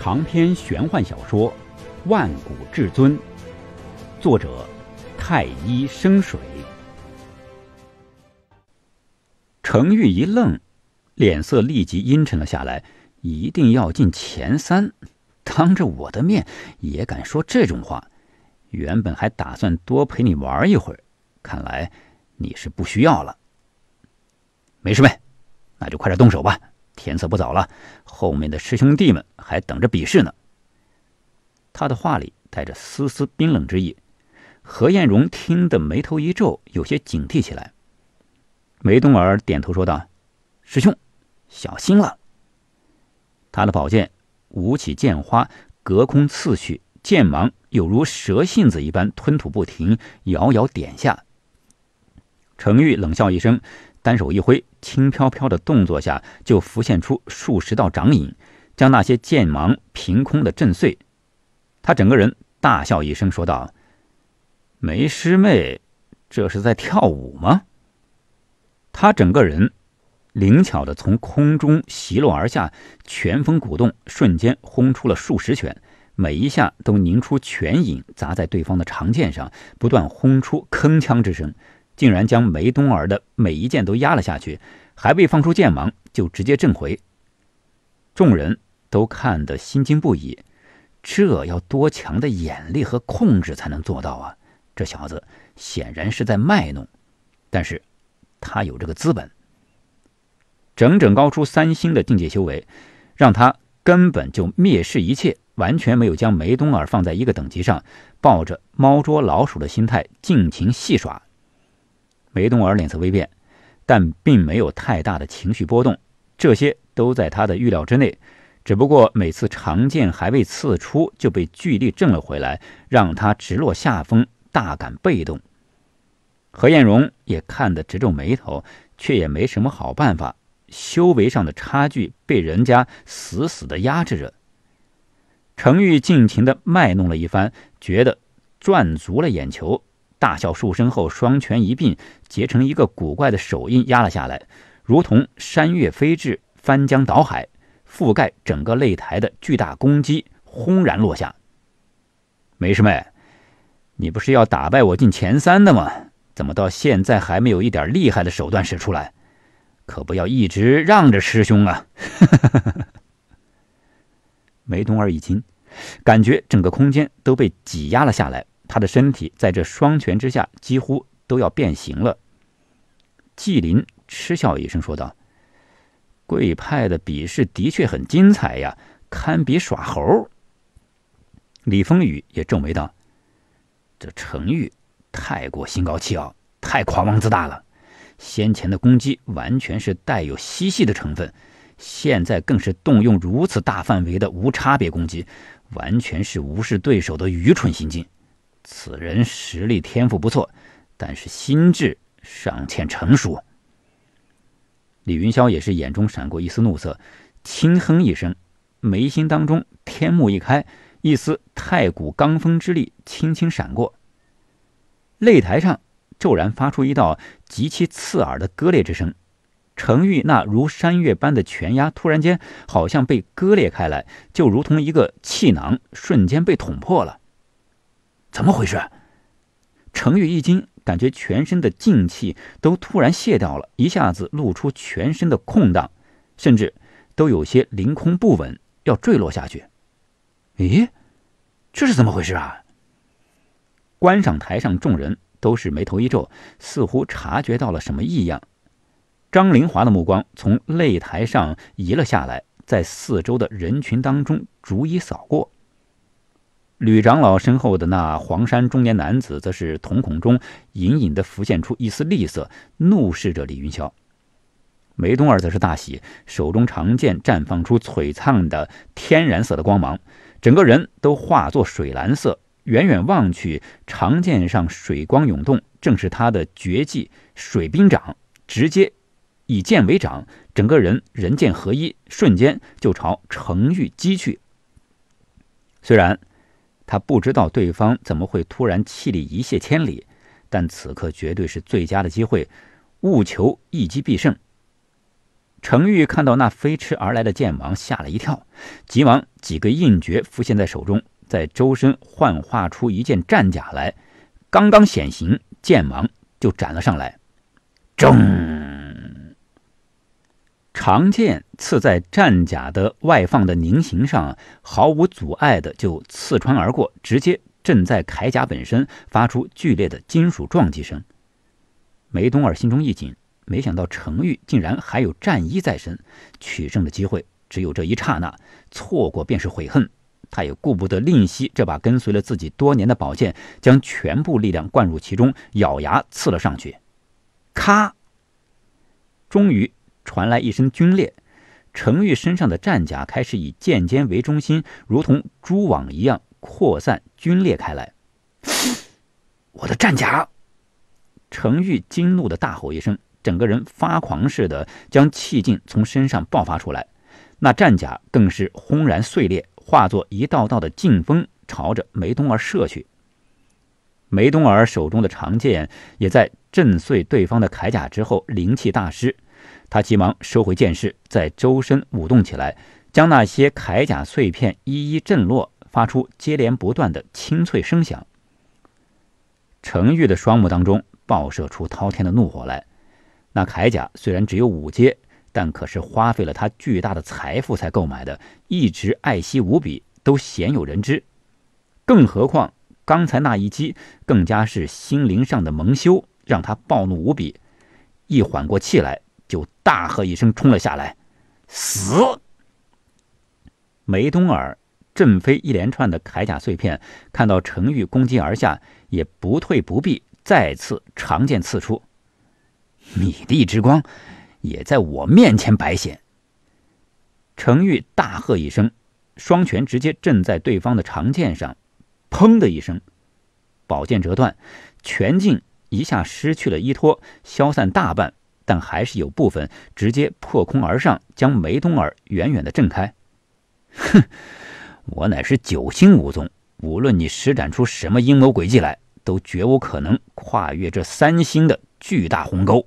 长篇玄幻小说《万古至尊》，作者：太一生水。程玉一愣，脸色立即阴沉了下来。一定要进前三，当着我的面也敢说这种话？原本还打算多陪你玩一会儿，看来你是不需要了。没事呗，那就快点动手吧。天色不早了，后面的师兄弟们还等着比试呢。他的话里带着丝丝冰冷之意。何艳荣听得眉头一皱，有些警惕起来。梅东儿点头说道：“师兄，小心了。”他的宝剑舞起剑花，隔空刺去，剑芒有如蛇信子一般吞吐不停，遥遥点下。程玉冷笑一声。单手一挥，轻飘飘的动作下就浮现出数十道掌影，将那些剑芒凭空的震碎。他整个人大笑一声，说道：“梅师妹，这是在跳舞吗？”他整个人灵巧的从空中袭落而下，拳风鼓动，瞬间轰出了数十拳，每一下都凝出拳影，砸在对方的长剑上，不断轰出铿锵之声。竟然将梅冬儿的每一剑都压了下去，还未放出剑芒，就直接震回。众人都看得心惊不已，这要多强的眼力和控制才能做到啊？这小子显然是在卖弄，但是他有这个资本，整整高出三星的境界修为，让他根本就蔑视一切，完全没有将梅冬儿放在一个等级上，抱着猫捉老鼠的心态尽情戏耍。梅冬儿脸色微变，但并没有太大的情绪波动，这些都在他的预料之内。只不过每次长剑还未刺出，就被巨力震了回来，让他直落下风，大感被动。何艳荣也看得直皱眉头，却也没什么好办法，修为上的差距被人家死死的压制着。程昱尽情的卖弄了一番，觉得赚足了眼球。大笑数声后，双拳一并结成一个古怪的手印，压了下来，如同山岳飞至、翻江倒海、覆盖整个擂台的巨大攻击轰然落下。梅师妹，你不是要打败我进前三的吗？怎么到现在还没有一点厉害的手段使出来？可不要一直让着师兄啊！梅冬儿一惊，感觉整个空间都被挤压了下来。他的身体在这双拳之下几乎都要变形了。纪林嗤笑一声说道：“贵派的比试的确很精彩呀，堪比耍猴。”李风雨也皱眉道：“这程昱太过心高气傲，太狂妄自大了。先前的攻击完全是带有嬉戏的成分，现在更是动用如此大范围的无差别攻击，完全是无视对手的愚蠢行径。”此人实力天赋不错，但是心智尚欠成熟。李云霄也是眼中闪过一丝怒色，轻哼一声，眉心当中天目一开，一丝太古罡风之力轻轻闪过。擂台上骤然发出一道极其刺耳的割裂之声，程昱那如山岳般的拳压突然间好像被割裂开来，就如同一个气囊瞬间被捅破了。怎么回事？程玉一惊，感觉全身的静气都突然卸掉了，一下子露出全身的空档，甚至都有些凌空不稳，要坠落下去。咦，这是怎么回事啊？观赏台上众人都是眉头一皱，似乎察觉到了什么异样。张凌华的目光从擂台上移了下来，在四周的人群当中逐一扫过。吕长老身后的那黄山中年男子，则是瞳孔中隐隐的浮现出一丝厉色，怒视着李云霄。梅东儿则是大喜，手中长剑绽放出璀璨的天然色的光芒，整个人都化作水蓝色。远远望去，长剑上水光涌动，正是他的绝技“水兵掌”。直接以剑为掌，整个人人剑合一，瞬间就朝程昱击去。虽然……他不知道对方怎么会突然气力一泻千里，但此刻绝对是最佳的机会，务求一击必胜。程昱看到那飞驰而来的剑王，吓了一跳，急忙几个印诀浮现在手中，在周身幻化出一件战甲来。刚刚显形，剑王就斩了上来，中。长剑刺在战甲的外放的菱形上，毫无阻碍的就刺穿而过，直接震在铠甲本身，发出剧烈的金属撞击声。梅东儿心中一紧，没想到程昱竟然还有战衣在身，取胜的机会只有这一刹那，错过便是悔恨。他也顾不得吝惜这把跟随了自己多年的宝剑，将全部力量灌入其中，咬牙刺了上去。咔！终于。传来一声皲裂，程昱身上的战甲开始以剑尖为中心，如同蛛网一样扩散皲裂开来。我的战甲！程昱惊怒的大吼一声，整个人发狂似的将气劲从身上爆发出来，那战甲更是轰然碎裂，化作一道道的劲风朝着梅东儿射去。梅东儿手中的长剑也在震碎对方的铠甲之后，灵气大失。他急忙收回剑势，在周身舞动起来，将那些铠甲碎片一一震落，发出接连不断的清脆声响。程昱的双目当中爆射出滔天的怒火来。那铠甲虽然只有五阶，但可是花费了他巨大的财富才购买的，一直爱惜无比，都鲜有人知。更何况刚才那一击，更加是心灵上的蒙羞，让他暴怒无比。一缓过气来。就大喝一声冲了下来，死！梅东耳震飞一连串的铠甲碎片，看到程玉攻击而下，也不退不避，再次长剑刺出。米粒之光，也在我面前摆显。程玉大喝一声，双拳直接震在对方的长剑上，砰的一声，宝剑折断，拳劲一下失去了依托，消散大半。但还是有部分直接破空而上，将梅冬儿远远的震开。哼，我乃是九星武宗，无论你施展出什么阴谋诡计来，都绝无可能跨越这三星的巨大鸿沟。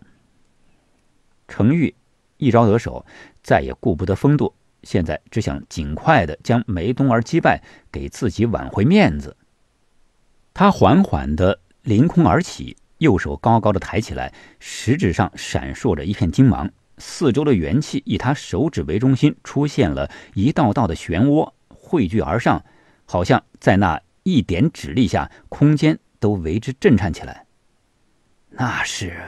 程昱一招得手，再也顾不得风度，现在只想尽快的将梅冬儿击败，给自己挽回面子。他缓缓的凌空而起。右手高高的抬起来，食指上闪烁着一片金芒，四周的元气以他手指为中心出现了一道道的漩涡，汇聚而上，好像在那一点指力下，空间都为之震颤起来。那是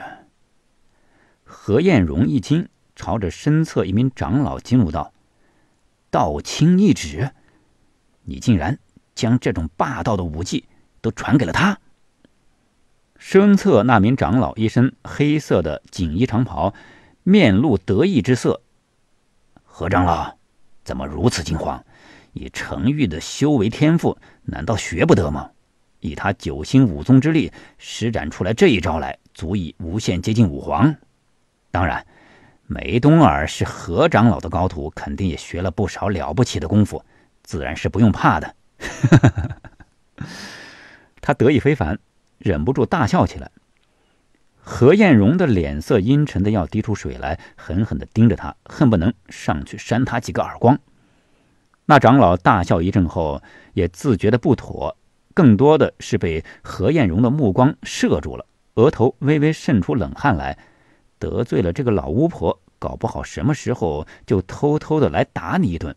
何艳荣一惊，朝着身侧一名长老惊怒道：“道清一指，你竟然将这种霸道的武技都传给了他！”身侧那名长老一身黑色的锦衣长袍，面露得意之色。何长老，怎么如此惊慌？以程昱的修为天赋，难道学不得吗？以他九星武宗之力施展出来这一招来，足以无限接近武皇。当然，梅东儿是何长老的高徒，肯定也学了不少了不起的功夫，自然是不用怕的。他得意非凡。忍不住大笑起来，何艳荣的脸色阴沉的要滴出水来，狠狠的盯着他，恨不能上去扇他几个耳光。那长老大笑一阵后，也自觉的不妥，更多的是被何艳荣的目光射住了，额头微微渗出冷汗来。得罪了这个老巫婆，搞不好什么时候就偷偷的来打你一顿。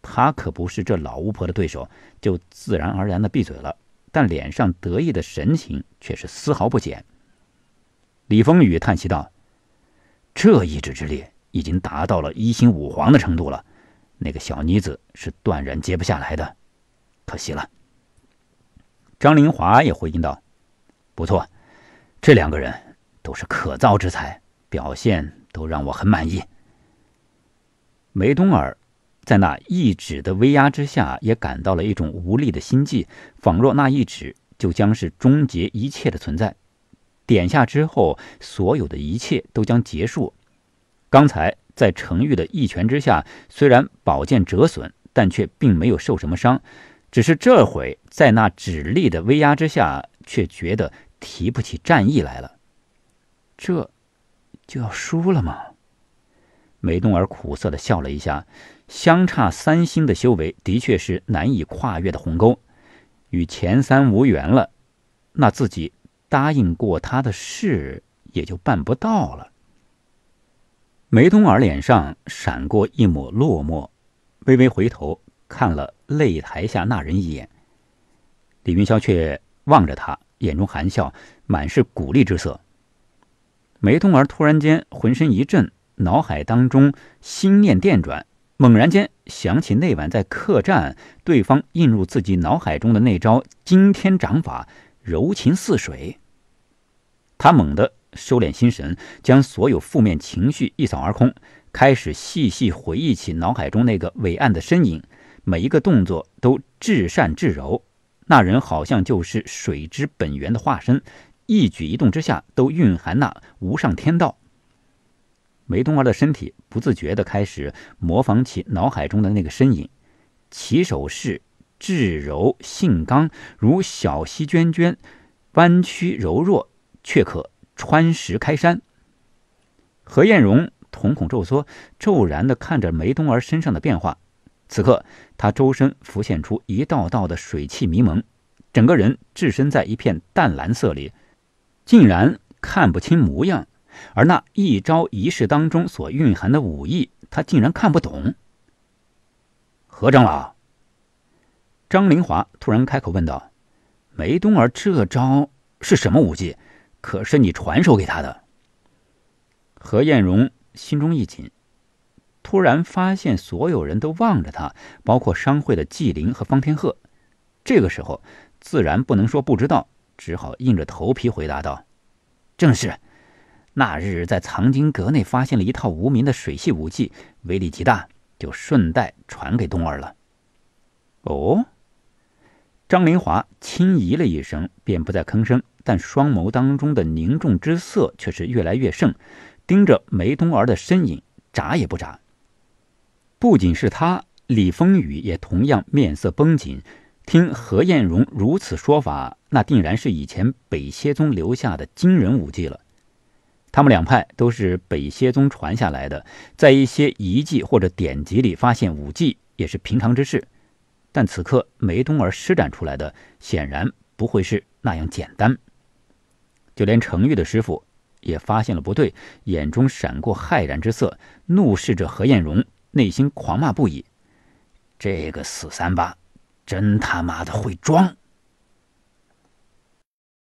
他可不是这老巫婆的对手，就自然而然的闭嘴了。但脸上得意的神情却是丝毫不减。李风雨叹息道：“这一指之力已经达到了一星五皇的程度了，那个小妮子是断然接不下来的，可惜了。”张林华也回应道：“不错，这两个人都是可造之材，表现都让我很满意。”梅东儿。在那一指的威压之下，也感到了一种无力的心悸，仿若那一指就将是终结一切的存在。点下之后，所有的一切都将结束。刚才在程昱的一拳之下，虽然宝剑折损，但却并没有受什么伤，只是这回在那指力的威压之下，却觉得提不起战意来了。这就要输了吗？梅冬儿苦涩地笑了一下。相差三星的修为，的确是难以跨越的鸿沟，与前三无缘了，那自己答应过他的事也就办不到了。梅冬儿脸上闪过一抹落寞，微微回头看了擂台下那人一眼，李云霄却望着他，眼中含笑，满是鼓励之色。梅冬儿突然间浑身一震，脑海当中心念电转。猛然间想起那晚在客栈，对方印入自己脑海中的那招惊天掌法“柔情似水”。他猛地收敛心神，将所有负面情绪一扫而空，开始细细回忆起脑海中那个伟岸的身影。每一个动作都至善至柔，那人好像就是水之本源的化身，一举一动之下都蕴含那无上天道。梅冬儿的身体不自觉地开始模仿起脑海中的那个身影，其手势至柔性刚，如小溪涓涓，弯曲柔弱却可穿石开山。何艳荣瞳孔骤缩，骤然地看着梅冬儿身上的变化。此刻，她周身浮现出一道道的水汽迷蒙，整个人置身在一片淡蓝色里，竟然看不清模样。而那一招一式当中所蕴含的武艺，他竟然看不懂。何长老，张灵华突然开口问道：“梅东儿这招是什么武技？可是你传授给他的？”何艳荣心中一紧，突然发现所有人都望着他，包括商会的纪灵和方天鹤。这个时候，自然不能说不知道，只好硬着头皮回答道：“正是。”那日在藏经阁内发现了一套无名的水系武器，威力极大，就顺带传给冬儿了。哦，张灵华轻咦了一声，便不再吭声，但双眸当中的凝重之色却是越来越盛，盯着梅冬儿的身影，眨也不眨。不仅是他，李风雨也同样面色绷紧。听何艳荣如此说法，那定然是以前北邪宗留下的惊人武技了。他们两派都是北歇宗传下来的，在一些遗迹或者典籍里发现武技也是平常之事，但此刻梅冬儿施展出来的显然不会是那样简单。就连程昱的师傅也发现了不对，眼中闪过骇然之色，怒视着何艳荣，内心狂骂不已：“这个死三八，真他妈的会装！”